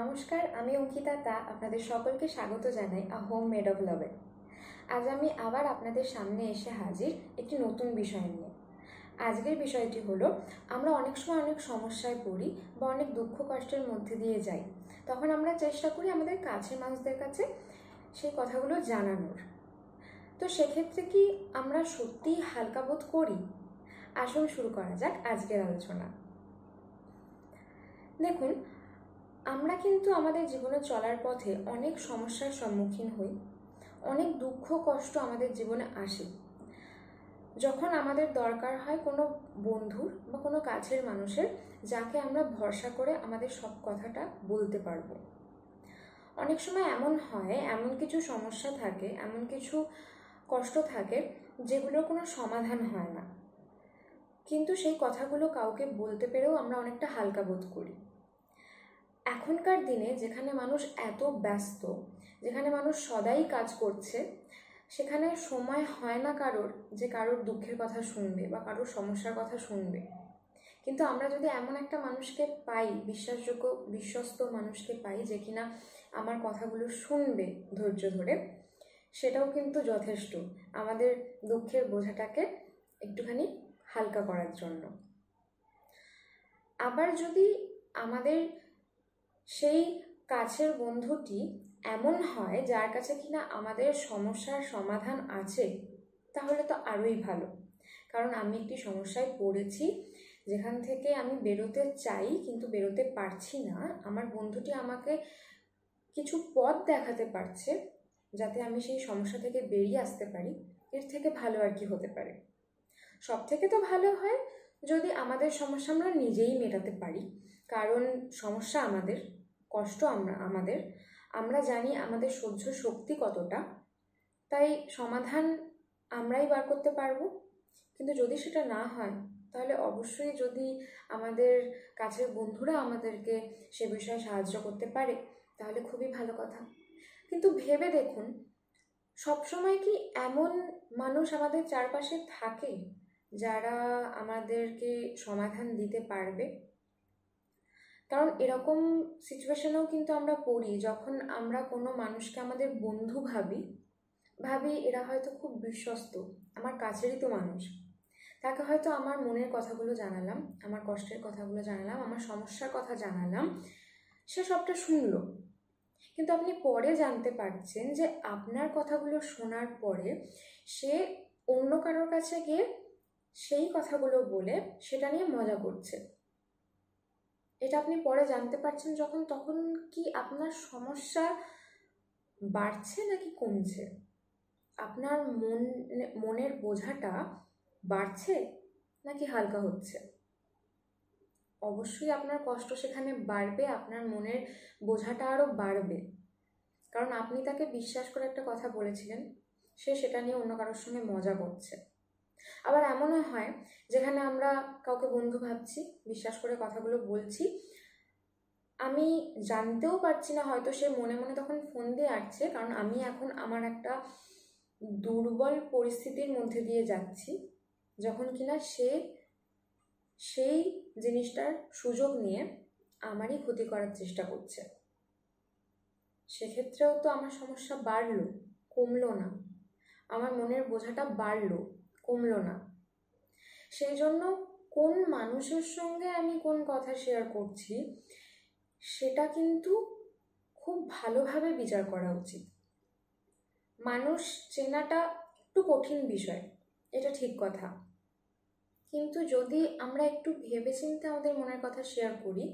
নমস্কার আমি অঙ্কিতা তা আপনাদের সকলকে স্বাগত জানাই a home made of love আজ আমি আবার আপনাদের সামনে এসে হাজির একটি নতুন বিষয় নিয়ে আজকের বিষয়টি হলো আমরা অনেক সময় অনেক সমস্যায় পড়ি বা অনেক দুঃখ কষ্টের মধ্যে দিয়ে যাই তখন আমরা চেষ্টা করি আমাদের কাছের মানুষদের কাছে সেই কথাগুলো জানানোর তো সেক্ষেত্রে কি আমরা সত্যিই হালকা বোধ করি আসুন শুরু করা যাক আজকের আলোচনা দেখুন আমরা কিন্তু আমাদের জীবনে চলার পথে অনেক সমস্যার সম্মুখীন হই অনেক দুঃখ কষ্ট আমাদের জীবনে আসে যখন আমাদের দরকার হয় কোনো বন্ধুর বা কোনো কাছের মানুষের যাকে আমরা ভরসা করে আমাদের সব কথাটা বলতে পারবো অনেক সময় এমন হয় এমন কিছু সমস্যা থাকে এমন কিছু কষ্ট থাকে যেগুলো কোনো সমাধান হয় না কিন্তু সেই কথাগুলো কাউকে বলতে পেরেও আমরা অনেকটা হালকা বোধ করি এখনকার দিনে যেখানে মানুষ এত ব্যস্ত যেখানে মানুষ সদাই কাজ করছে সেখানে সময় হয় না কারোর যে কারোর দুঃখের কথা শুনবে বা কারোর সমস্যার কথা শুনবে কিন্তু আমরা যদি এমন একটা মানুষকে পাই বিশ্বাসযোগ্য বিশ্বস্ত মানুষকে পাই যে কিনা আমার কথাগুলো শুনবে ধৈর্য ধরে সেটাও কিন্তু যথেষ্ট আমাদের দুঃখের বোঝাটাকে একটুখানি হালকা করার জন্য আবার যদি আমাদের সেই কাছের বন্ধুটি এমন হয় যার কাছে কিনা আমাদের সমস্যার সমাধান আছে তাহলে তো আরোই ভালো কারণ আমি একটি সমস্যায় পড়েছি যেখান থেকে আমি বেরোতে চাই কিন্তু বেরোতে পারছি না আমার বন্ধুটি আমাকে কিছু পথ দেখাতে পারছে যাতে আমি সেই সমস্যা থেকে বেরিয়ে আসতে পারি এর থেকে ভালো আর কি হতে পারে সব থেকে তো ভালো হয় যদি আমাদের সমস্যা আমরা নিজেই মেটাতে পারি কারণ সমস্যা আমাদের কষ্ট আমরা আমাদের আমরা জানি আমাদের সহ্য শক্তি কতটা তাই সমাধান আমরাই বার করতে পারবো কিন্তু যদি সেটা না হয় তাহলে অবশ্যই যদি আমাদের কাছের বন্ধুরা আমাদেরকে সে বিষয়ে সাহায্য করতে পারে তাহলে খুবই ভালো কথা কিন্তু ভেবে দেখুন সবসময় কি এমন মানুষ আমাদের চারপাশে থাকে যারা আমাদেরকে সমাধান দিতে পারবে কারণ এরকম সিচুয়েশনেও কিন্তু আমরা পড়ি যখন আমরা কোনো মানুষকে আমাদের বন্ধু ভাবি ভাবি এরা হয়তো খুব বিশ্বস্ত আমার কাছেরই তো মানুষ তাকে হয়তো আমার মনের কথাগুলো জানালাম আমার কষ্টের কথাগুলো জানালাম আমার সমস্যার কথা জানালাম সে সবটা শুনল কিন্তু আপনি পরে জানতে পারছেন যে আপনার কথাগুলো শোনার পরে সে অন্য কারোর কাছে গিয়ে সেই কথাগুলো বলে সেটা নিয়ে মজা করছে এটা আপনি পরে জানতে পারছেন যখন তখন কি আপনার সমস্যা বাড়ছে নাকি কমছে আপনার মন মানে মনের বোঝাটা বাড়ছে নাকি হালকা হচ্ছে অবশ্যই আপনার কষ্ট সেখানে বাড়বে আপনার মনের বোঝাটা আরও বাড়বে কারণ আপনি তাকে বিশ্বাস করে একটা কথা বলেছিলেন সে সেটা নিয়ে অন্য কারোর সঙ্গে মজা করছে আবার এমনও হয় যেখানে আমরা কাউকে বন্ধু ভাবছি বিশ্বাস করে কথাগুলো বলছি আমি জানতেও পারছি না হয়তো সে মনে মনে তখন ফোন দিয়ে আসছে কারণ আমি এখন আমার একটা দুর্বল পরিস্থিতির মধ্যে দিয়ে যাচ্ছি যখন কিনা সে সেই জিনিসটার সুযোগ নিয়ে আমারই ক্ষতি করার চেষ্টা করছে সেক্ষেত্রেও তো আমার সমস্যা বাড়লো কমলো না আমার মনের বোঝাটা বাড়লো কমল না সেই জন্য কোন মানুষের সঙ্গে আমি কোন কথা শেয়ার করছি সেটা কিন্তু খুব ভালোভাবে বিচার করা উচিত মানুষ চেনাটা একটু কঠিন বিষয় এটা ঠিক কথা কিন্তু যদি আমরা একটু ভেবেচিন্তে আমাদের মনের কথা শেয়ার করি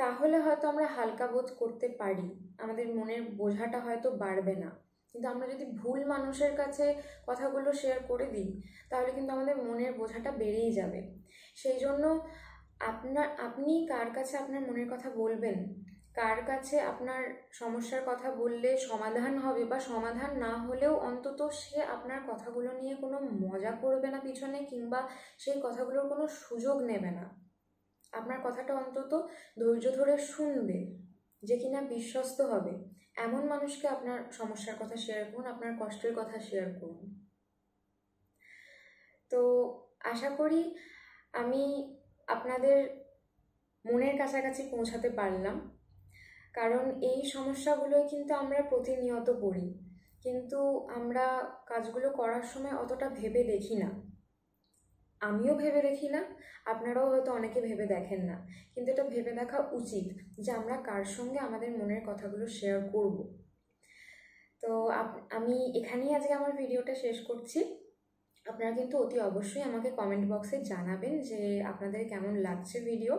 তাহলে হয়তো আমরা হালকা বোধ করতে পারি আমাদের মনের বোঝাটা হয়তো বাড়বে না কিন্তু আমরা যদি ভুল মানুষের কাছে কথাগুলো শেয়ার করে দিই তাহলে কিন্তু আমাদের মনের বোঝাটা বেড়েই যাবে সেই জন্য আপনার আপনি কার কাছে আপনার মনের কথা বলবেন কার কাছে আপনার সমস্যার কথা বললে সমাধান হবে বা সমাধান না হলেও অন্তত সে আপনার কথাগুলো নিয়ে কোনো মজা করবে না পিছনে কিংবা সেই কথাগুলোর কোনো সুযোগ নেবে না আপনার কথাটা অন্তত ধৈর্য ধরে শুনবে যে কিনা বিশ্বস্ত হবে এমন মানুষকে আপনার সমস্যার কথা শেয়ার করুন আপনার কষ্টের কথা শেয়ার করুন তো আশা করি আমি আপনাদের মনের কাছাকাছি পৌঁছাতে পারলাম কারণ এই সমস্যাগুলোই কিন্তু আমরা প্রতিনিয়ত পড়ি কিন্তু আমরা কাজগুলো করার সময় অতটা ভেবে দেখি না আমিও ভেবে দেখি না আপনারাও হয়তো অনেকে ভেবে দেখেন না কিন্তু এটা ভেবে দেখা উচিত যে আমরা কার সঙ্গে আমাদের মনের কথাগুলো শেয়ার করব তো আমি এখানেই আজকে আমার ভিডিওটা শেষ করছি আপনারা কিন্তু অতি অবশ্যই আমাকে কমেন্ট বক্সে জানাবেন যে আপনাদের কেমন লাগছে ভিডিও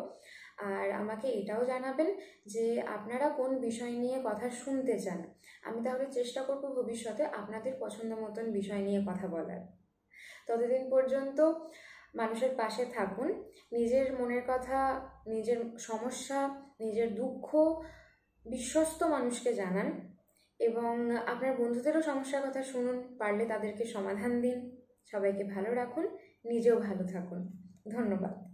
আর আমাকে এটাও জানাবেন যে আপনারা কোন বিষয় নিয়ে কথা শুনতে চান আমি তাহলে চেষ্টা করব ভবিষ্যতে আপনাদের পছন্দ মতন বিষয় নিয়ে কথা বলার ততদিন পর্যন্ত মানুষের পাশে থাকুন নিজের মনের কথা নিজের সমস্যা নিজের দুঃখ বিশ্বস্ত মানুষকে জানান এবং আপনার বন্ধুদেরও সমস্যার কথা শুনুন পারলে তাদেরকে সমাধান দিন সবাইকে ভালো রাখুন নিজেও ভালো থাকুন ধন্যবাদ